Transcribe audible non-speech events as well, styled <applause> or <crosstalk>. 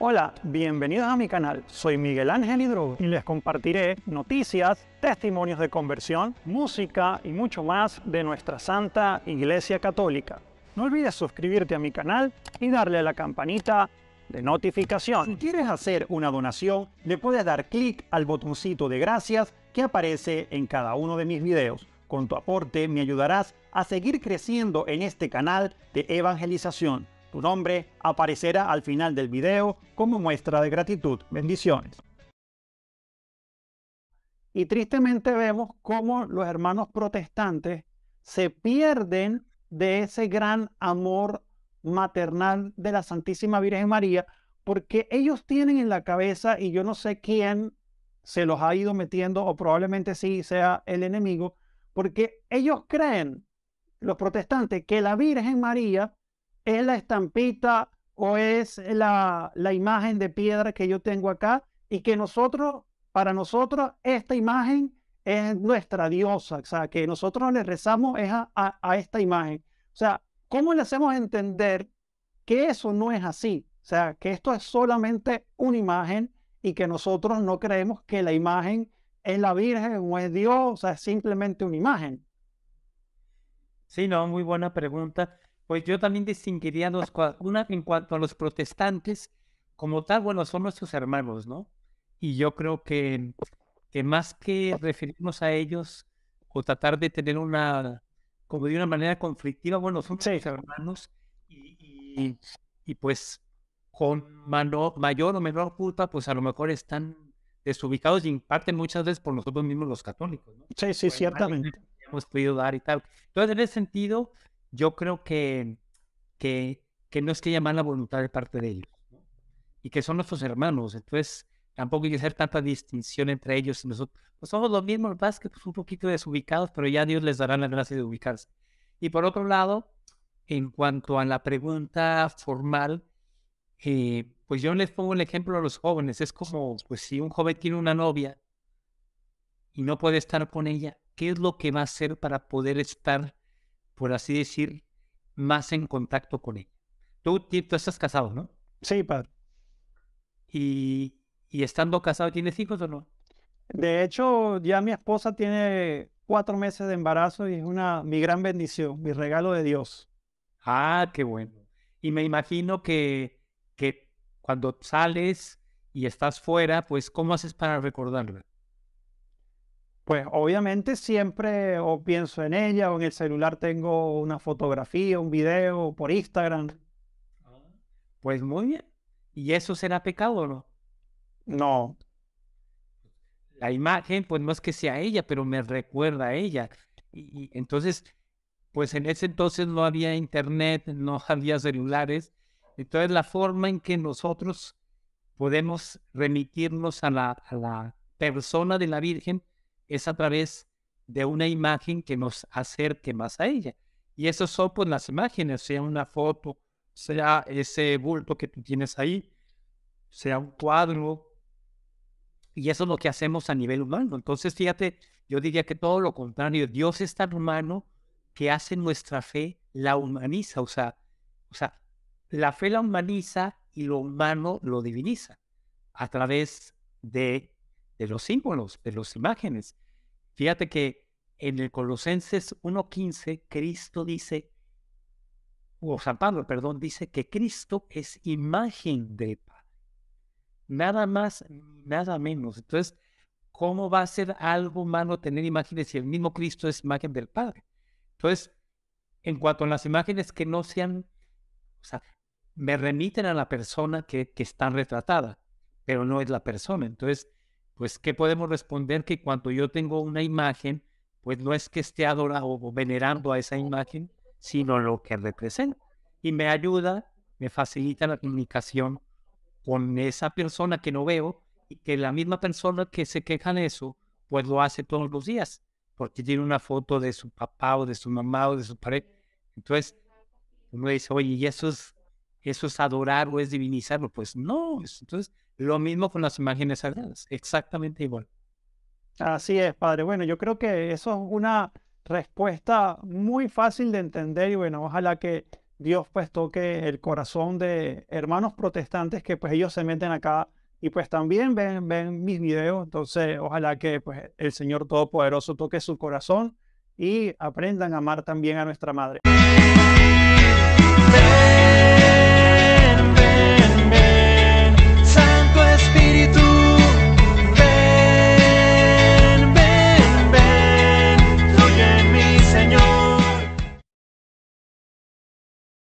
Hola, bienvenidos a mi canal. Soy Miguel Ángel Hidro y les compartiré noticias, testimonios de conversión, música y mucho más de nuestra Santa Iglesia Católica. No olvides suscribirte a mi canal y darle a la campanita de notificación. Si quieres hacer una donación, le puedes dar clic al botoncito de gracias que aparece en cada uno de mis videos. Con tu aporte me ayudarás a seguir creciendo en este canal de evangelización. Su nombre aparecerá al final del video como muestra de gratitud. Bendiciones. Y tristemente vemos cómo los hermanos protestantes se pierden de ese gran amor maternal de la Santísima Virgen María, porque ellos tienen en la cabeza, y yo no sé quién se los ha ido metiendo, o probablemente sí sea el enemigo, porque ellos creen, los protestantes, que la Virgen María ¿Es la estampita o es la, imagen de piedra que yo tengo acá? Y que nosotros, para nosotros, esta imagen es nuestra diosa, o sea, que nosotros le rezamos a, esta imagen. O sea, ¿cómo le hacemos entender que eso no es así? O sea, que esto es solamente una imagen y que nosotros no creemos que la imagen es la Virgen o es Dios, o sea, es simplemente una imagen. Sí, no, muy buena pregunta. Pues yo también distinguiría Una, en cuanto a los protestantes, como tal, bueno, son nuestros hermanos, ¿no? Y yo creo que, que más que referirnos a ellos o tratar de tener una, como de una manera conflictiva, bueno, son nuestros hermanos y, y, pues con mano, mayor o menor culpa, pues a lo mejor están desubicados y imparten muchas veces por nosotros mismos los católicos, ¿no? Sí, sí, ciertamente. Hemos podido dar y tal. Entonces, en ese sentido, yo creo que, que, no es que haya mala voluntad de parte de ellos, y que son nuestros hermanos, entonces tampoco hay que hacer tanta distinción entre ellos y nosotros. Pues, somos los mismos, más que pues, un poquito desubicados, pero ya Dios les dará la gracia de ubicarse. Y por otro lado, en cuanto a la pregunta formal, eh, pues yo les pongo el ejemplo a los jóvenes. Es como, pues si un joven tiene una novia y no puede estar con ella, ¿qué es lo que va a hacer para poder estar por así decir, más en contacto con ella. Tú, estás casado, ¿no? Sí, padre. ¿Y, estando casado tienes hijos o no? De hecho, ya mi esposa tiene cuatro meses de embarazo y es una mi gran bendición, mi regalo de Dios. Ah, qué bueno. Y me imagino que, que cuando sales y estás fuera, pues ¿cómo haces para recordarlo? Pues obviamente siempre o pienso en ella o en el celular tengo una fotografía, un video por Instagram. Ah. Pues muy bien. ¿Y eso será pecado o no? No. La imagen, pues no es que sea ella, pero me recuerda a ella. Y, entonces, pues en ese entonces no había internet, no <laughs> había celulares. Entonces la forma en que nosotros podemos remitirnos a a la persona de la Virgen es a través de una imagen que nos acerque más a ella. Y eso son pues, las imágenes, sea una foto, sea ese bulto que tú tienes ahí, sea un cuadro. Y eso es lo que hacemos a nivel humano. Entonces, fíjate, yo diría que todo lo contrario, Dios es tan humano que hace nuestra fe, la humaniza, o sea, o sea, la fe la humaniza y lo humano lo diviniza a través de de los símbolos, de las imágenes. Fíjate que en el Colosenses 1.15, Cristo dice, o San Pablo, perdón, dice que Cristo es imagen de Padre. Nada más, nada menos. Entonces, ¿cómo va a ser algo humano tener imágenes si el mismo Cristo es imagen del Padre? Entonces, en cuanto a las imágenes que no sean, o sea, me remiten a la persona que, que está retratada, pero no es la persona. Entonces, pues, ¿qué podemos responder? Que cuando yo tengo una imagen, pues no es que esté adorando o venerando a esa imagen, sino lo que representa. Y me ayuda, me facilita la comunicación con esa persona que no veo y que la misma persona que se queja de eso, pues lo hace todos los días, porque tiene una foto de su papá o de su mamá o de su pareja. Entonces, uno dice, oye, ¿y eso es eso es adorar o es divinizarlo. Pues no, entonces lo mismo con las imágenes sagradas, exactamente igual. Así es, padre. Bueno, yo creo que eso es una respuesta muy fácil de entender y bueno, ojalá que Dios pues toque el corazón de hermanos protestantes que pues ellos se meten acá y pues también ven, ven mis videos, entonces ojalá que pues el Señor Todopoderoso toque su corazón y aprendan a amar también a nuestra Madre.